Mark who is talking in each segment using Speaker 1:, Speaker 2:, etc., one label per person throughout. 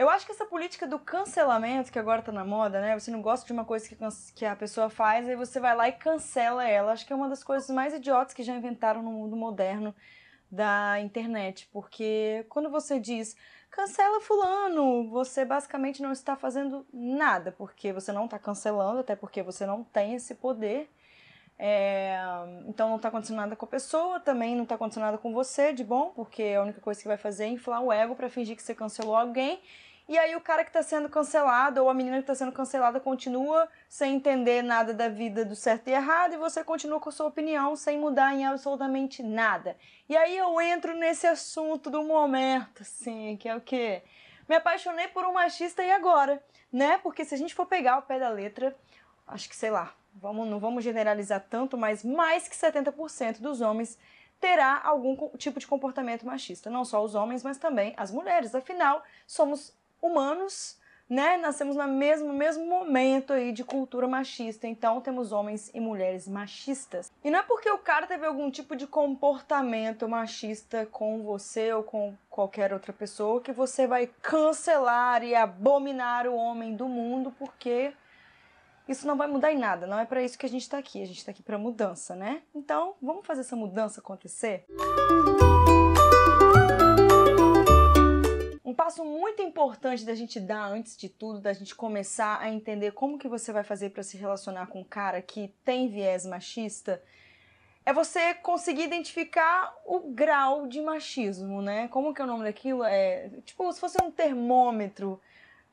Speaker 1: Eu acho que essa política do cancelamento, que agora tá na moda, né? Você não gosta de uma coisa que, que a pessoa faz, aí você vai lá e cancela ela. Acho que é uma das coisas mais idiotas que já inventaram no mundo moderno da internet. Porque quando você diz cancela fulano, você basicamente não está fazendo nada, porque você não está cancelando, até porque você não tem esse poder. É, então não está acontecendo nada com a pessoa, também não está acontecendo nada com você, de bom, porque a única coisa que vai fazer é inflar o ego para fingir que você cancelou alguém e aí o cara que está sendo cancelado ou a menina que está sendo cancelada continua sem entender nada da vida do certo e errado e você continua com a sua opinião sem mudar em absolutamente nada. E aí eu entro nesse assunto do momento, assim, que é o quê? Me apaixonei por um machista e agora, né? Porque se a gente for pegar o pé da letra, acho que sei lá, vamos, não vamos generalizar tanto, mas mais que 70% dos homens terá algum tipo de comportamento machista. Não só os homens, mas também as mulheres. Afinal, somos humanos, né? Nascemos no mesmo, mesmo momento aí de cultura machista, então temos homens e mulheres machistas. E não é porque o cara teve algum tipo de comportamento machista com você ou com qualquer outra pessoa que você vai cancelar e abominar o homem do mundo, porque isso não vai mudar em nada, não é para isso que a gente tá aqui, a gente tá aqui para mudança, né? Então, vamos fazer essa mudança acontecer? Música passo muito importante da gente dar antes de tudo, da gente começar a entender como que você vai fazer para se relacionar com um cara que tem viés machista, é você conseguir identificar o grau de machismo, né? Como que é o nome daquilo? É, tipo, se fosse um termômetro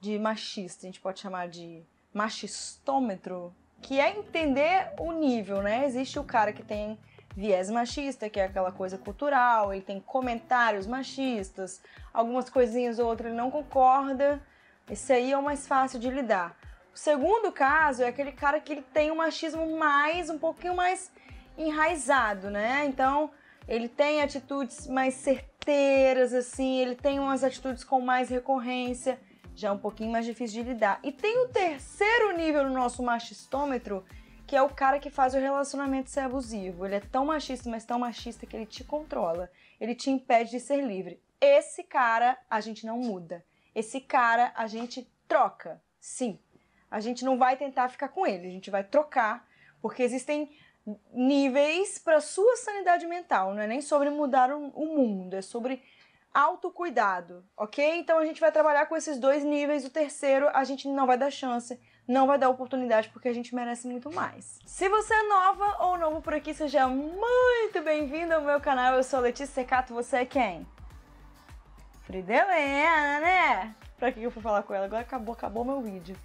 Speaker 1: de machista, a gente pode chamar de machistômetro, que é entender o nível, né? Existe o cara que tem viés machista, que é aquela coisa cultural, ele tem comentários machistas, algumas coisinhas ou outras ele não concorda. Esse aí é o mais fácil de lidar. O segundo caso é aquele cara que ele tem um machismo mais, um pouquinho mais enraizado, né? Então, ele tem atitudes mais certeiras, assim, ele tem umas atitudes com mais recorrência, já é um pouquinho mais difícil de lidar. E tem o terceiro nível no nosso machistômetro, que é o cara que faz o relacionamento ser abusivo. Ele é tão machista, mas tão machista que ele te controla. Ele te impede de ser livre. Esse cara a gente não muda. Esse cara a gente troca. Sim. A gente não vai tentar ficar com ele, a gente vai trocar, porque existem níveis para sua sanidade mental, não é nem sobre mudar o mundo, é sobre autocuidado, ok? Então a gente vai trabalhar com esses dois níveis. O terceiro a gente não vai dar chance, não vai dar oportunidade porque a gente merece muito mais. Se você é nova ou novo por aqui, seja muito bem-vindo ao meu canal. Eu sou Letícia Secato, você é quem? Fridelena, né? Pra que eu fui falar com ela? Agora acabou, acabou meu vídeo.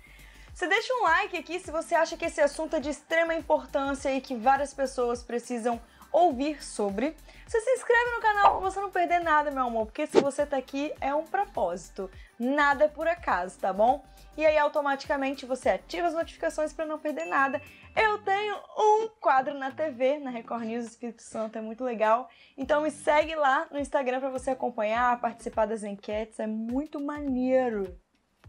Speaker 1: Você deixa um like aqui se você acha que esse assunto é de extrema importância e que várias pessoas precisam ouvir sobre. Você se inscreve no canal pra você não perder nada, meu amor, porque se você tá aqui é um propósito. Nada é por acaso, tá bom? E aí automaticamente você ativa as notificações para não perder nada. Eu tenho um quadro na TV, na Record News Espírito Santo, é muito legal. Então me segue lá no Instagram para você acompanhar, participar das enquetes, é muito maneiro.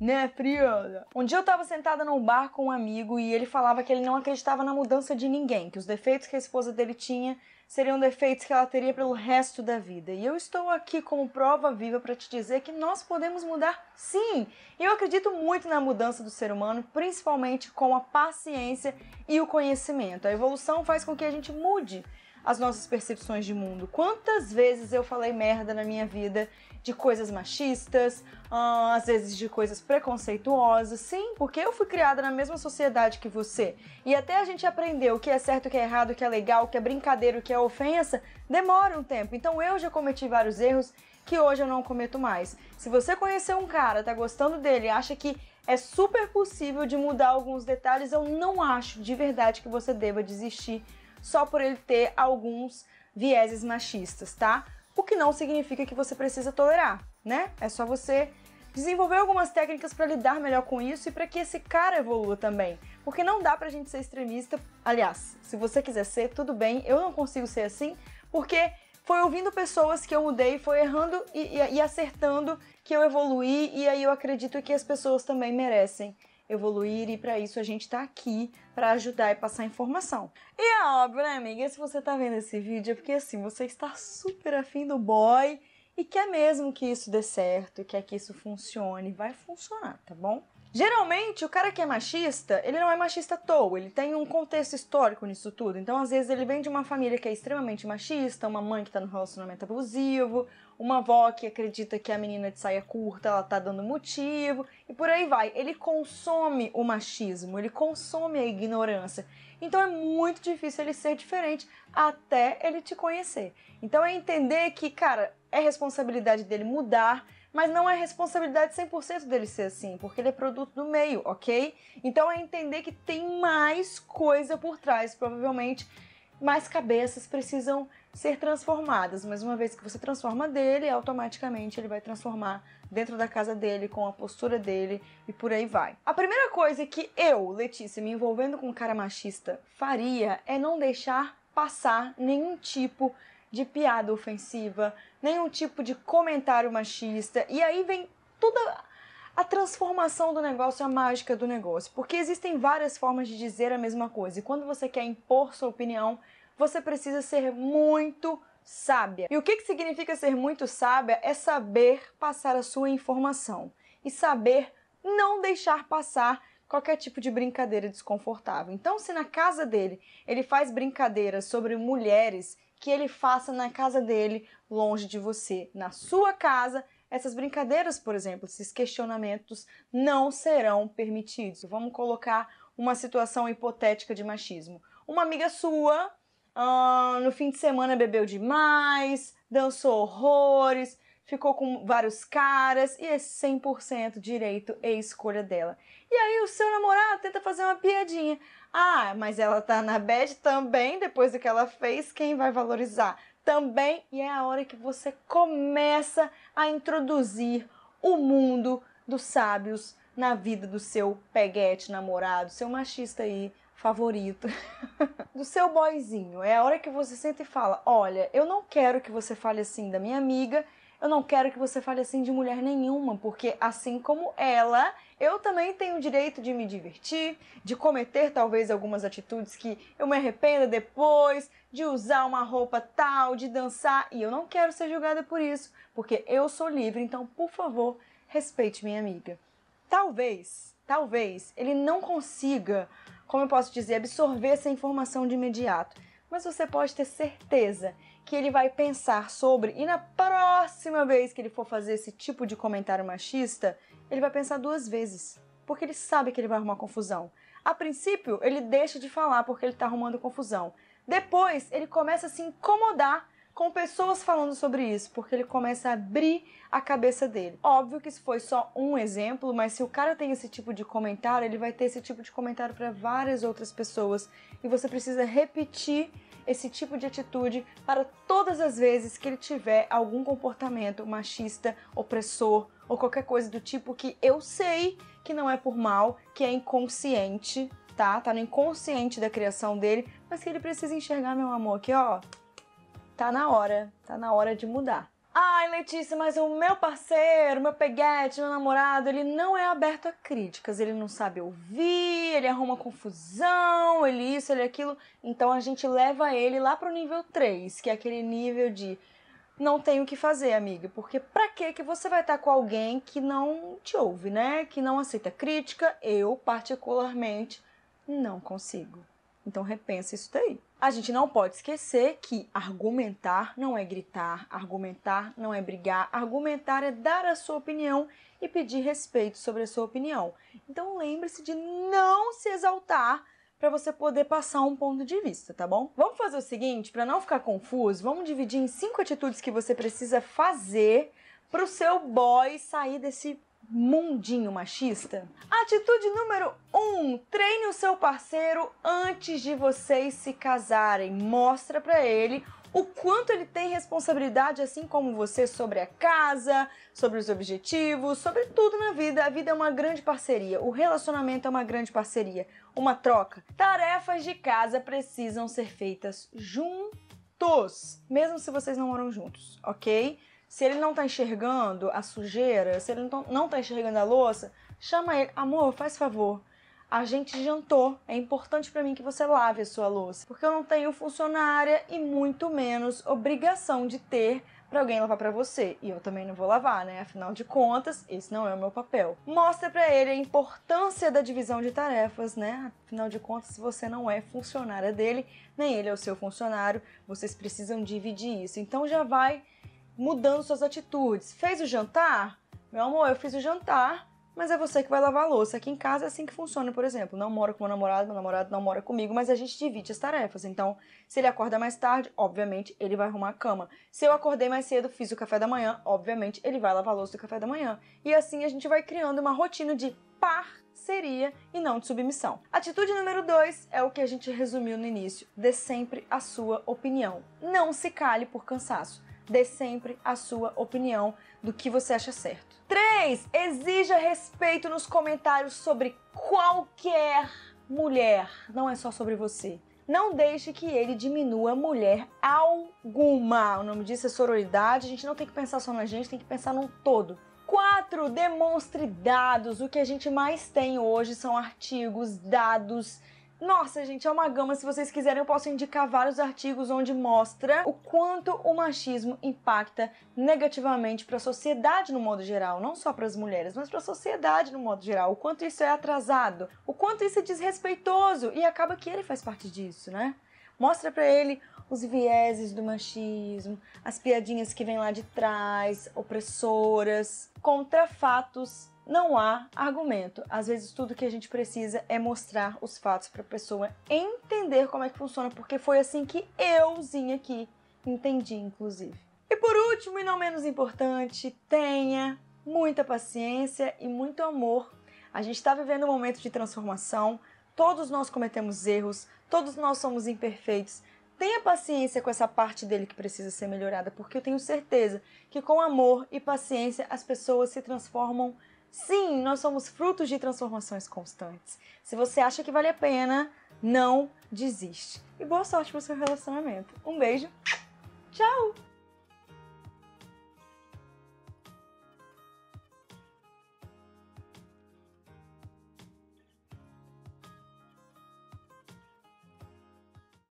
Speaker 1: Né, Friola? Um dia eu tava sentada num bar com um amigo e ele falava que ele não acreditava na mudança de ninguém, que os defeitos que a esposa dele tinha seriam defeitos que ela teria pelo resto da vida. E eu estou aqui como prova viva para te dizer que nós podemos mudar Sim, eu acredito muito na mudança do ser humano, principalmente com a paciência e o conhecimento. A evolução faz com que a gente mude as nossas percepções de mundo. Quantas vezes eu falei merda na minha vida de coisas machistas, ah, às vezes de coisas preconceituosas, sim, porque eu fui criada na mesma sociedade que você. E até a gente aprender o que é certo, o que é errado, o que é legal, o que é brincadeira, o que é ofensa, demora um tempo. Então eu já cometi vários erros que hoje eu não cometo mais. Se você conhecer um cara, tá gostando dele, acha que é super possível de mudar alguns detalhes, eu não acho de verdade que você deva desistir só por ele ter alguns vieses machistas, tá? O que não significa que você precisa tolerar, né? É só você desenvolver algumas técnicas para lidar melhor com isso e para que esse cara evolua também. Porque não dá pra gente ser extremista. Aliás, se você quiser ser, tudo bem, eu não consigo ser assim, porque foi ouvindo pessoas que eu mudei, foi errando e, e, e acertando que eu evolui e aí eu acredito que as pessoas também merecem evoluir e para isso a gente está aqui para ajudar e passar informação. E é óbvio, né, amiga? Se você está vendo esse vídeo é porque assim, você está super afim do boy e quer mesmo que isso dê certo, quer que isso funcione, vai funcionar, tá bom? Geralmente, o cara que é machista, ele não é machista à toa, ele tem um contexto histórico nisso tudo. Então, às vezes, ele vem de uma família que é extremamente machista, uma mãe que tá no relacionamento abusivo, uma avó que acredita que a menina de saia curta ela tá dando motivo e por aí vai. Ele consome o machismo, ele consome a ignorância. Então é muito difícil ele ser diferente até ele te conhecer. Então é entender que, cara, é responsabilidade dele mudar, mas não é responsabilidade 100% dele ser assim, porque ele é produto do meio, ok? Então é entender que tem mais coisa por trás, provavelmente mais cabeças precisam ser transformadas. Mas uma vez que você transforma dele, automaticamente ele vai transformar dentro da casa dele, com a postura dele e por aí vai. A primeira coisa que eu, Letícia, me envolvendo com um cara machista, faria é não deixar passar nenhum tipo de piada ofensiva, nenhum tipo de comentário machista. E aí vem toda a transformação do negócio, a mágica do negócio, porque existem várias formas de dizer a mesma coisa. E quando você quer impor sua opinião, você precisa ser muito sábia. E o que, que significa ser muito sábia? É saber passar a sua informação e saber não deixar passar qualquer tipo de brincadeira desconfortável. Então, se na casa dele ele faz brincadeiras sobre mulheres, que ele faça na casa dele, longe de você, na sua casa. Essas brincadeiras, por exemplo, esses questionamentos não serão permitidos. Vamos colocar uma situação hipotética de machismo. Uma amiga sua no fim de semana bebeu demais, dançou horrores, ficou com vários caras e é 100% direito e escolha dela. E aí o seu namorado tenta fazer uma piadinha. Ah, mas ela tá na bad também, depois do que ela fez, quem vai valorizar? Também, e é a hora que você começa a introduzir o mundo dos sábios na vida do seu peguete, namorado, seu machista aí, favorito, do seu boyzinho. É a hora que você sente e fala: Olha, eu não quero que você fale assim da minha amiga, eu não quero que você fale assim de mulher nenhuma, porque assim como ela, eu também tenho o direito de me divertir, de cometer talvez algumas atitudes que eu me arrependa depois, de usar uma roupa tal, de dançar, e eu não quero ser julgada por isso, porque eu sou livre, então por favor, respeite minha amiga. Talvez, talvez ele não consiga como eu posso dizer, absorver essa informação de imediato. Mas você pode ter certeza que ele vai pensar sobre, e na próxima vez que ele for fazer esse tipo de comentário machista, ele vai pensar duas vezes, porque ele sabe que ele vai arrumar confusão. A princípio, ele deixa de falar porque ele está arrumando confusão. Depois, ele começa a se incomodar com pessoas falando sobre isso, porque ele começa a abrir a cabeça dele. Óbvio que isso foi só um exemplo, mas se o cara tem esse tipo de comentário, ele vai ter esse tipo de comentário para várias outras pessoas e você precisa repetir esse tipo de atitude para todas as vezes que ele tiver algum comportamento machista, opressor ou qualquer coisa do tipo que eu sei que não é por mal, que é inconsciente, tá? Tá no inconsciente da criação dele, mas que ele precisa enxergar, meu amor, que ó, tá na hora, tá na hora de mudar. Ai, Letícia, mas o meu parceiro, meu peguete, meu namorado, ele não é aberto a críticas, ele não sabe ouvir, ele arruma confusão, ele isso, ele aquilo. Então a gente leva ele lá pro nível 3, que é aquele nível de não tenho o que fazer, amiga, porque pra que que você vai estar tá com alguém que não te ouve, né? Que não aceita crítica? Eu, particularmente, não consigo. Então repensa isso daí. A gente não pode esquecer que argumentar não é gritar, argumentar não é brigar, argumentar é dar a sua opinião e pedir respeito sobre a sua opinião. Então lembre-se de não se exaltar para você poder passar um ponto de vista, tá bom? Vamos fazer o seguinte, para não ficar confuso, vamos dividir em cinco atitudes que você precisa fazer para o seu boy sair desse mundinho machista? Atitude número 1: um, treine o seu parceiro antes de vocês se casarem. Mostra para ele o quanto ele tem responsabilidade, assim como você, sobre a casa, sobre os objetivos, sobre tudo na vida. A vida é uma grande parceria, o relacionamento é uma grande parceria, uma troca. Tarefas de casa precisam ser feitas juntos, mesmo se vocês não moram juntos, ok? Se ele não está enxergando a sujeira, se ele não está tá enxergando a louça, chama ele, amor, faz favor. A gente jantou. É importante para mim que você lave a sua louça, porque eu não tenho funcionária e muito menos obrigação de ter para alguém lavar para você. E eu também não vou lavar, né? Afinal de contas, esse não é o meu papel. Mostra para ele a importância da divisão de tarefas, né? Afinal de contas, você não é funcionária dele, nem ele é o seu funcionário. Vocês precisam dividir isso. Então já vai mudando suas atitudes. Fez o jantar? Meu amor, eu fiz o jantar, mas é você que vai lavar a louça. Aqui em casa é assim que funciona, por exemplo. Não moro com meu namorado, meu namorado não mora comigo, mas a gente divide as tarefas. Então, se ele acorda mais tarde, obviamente ele vai arrumar a cama. Se eu acordei mais cedo, fiz o café da manhã, obviamente ele vai lavar a louça do café da manhã. E assim a gente vai criando uma rotina de parceria e não de submissão. Atitude número dois é o que a gente resumiu no início: dê sempre a sua opinião. Não se cale por cansaço dê sempre a sua opinião do que você acha certo. 3. Exija respeito nos comentários sobre qualquer mulher, não é só sobre você. Não deixe que ele diminua mulher alguma. O nome disso é sororidade. A gente não tem que pensar só na gente, tem que pensar num todo. 4. Demonstre dados. O que a gente mais tem hoje são artigos, dados nossa, gente, é uma gama. Se vocês quiserem, eu posso indicar vários artigos onde mostra o quanto o machismo impacta negativamente para a sociedade no modo geral, não só para as mulheres, mas para a sociedade no modo geral. O quanto isso é atrasado, o quanto isso é desrespeitoso e acaba que ele faz parte disso, né? Mostra para ele os vieses do machismo, as piadinhas que vêm lá de trás, opressoras, contra fatos não há argumento. Às vezes tudo que a gente precisa é mostrar os fatos para a pessoa entender como é que funciona, porque foi assim que euzinha aqui entendi, inclusive. E por último e não menos importante, tenha muita paciência e muito amor. A gente está vivendo um momento de transformação. Todos nós cometemos erros, todos nós somos imperfeitos. Tenha paciência com essa parte dele que precisa ser melhorada, porque eu tenho certeza que com amor e paciência as pessoas se transformam Sim, nós somos frutos de transformações constantes. Se você acha que vale a pena, não desiste. E boa sorte para o seu relacionamento. Um beijo. Tchau!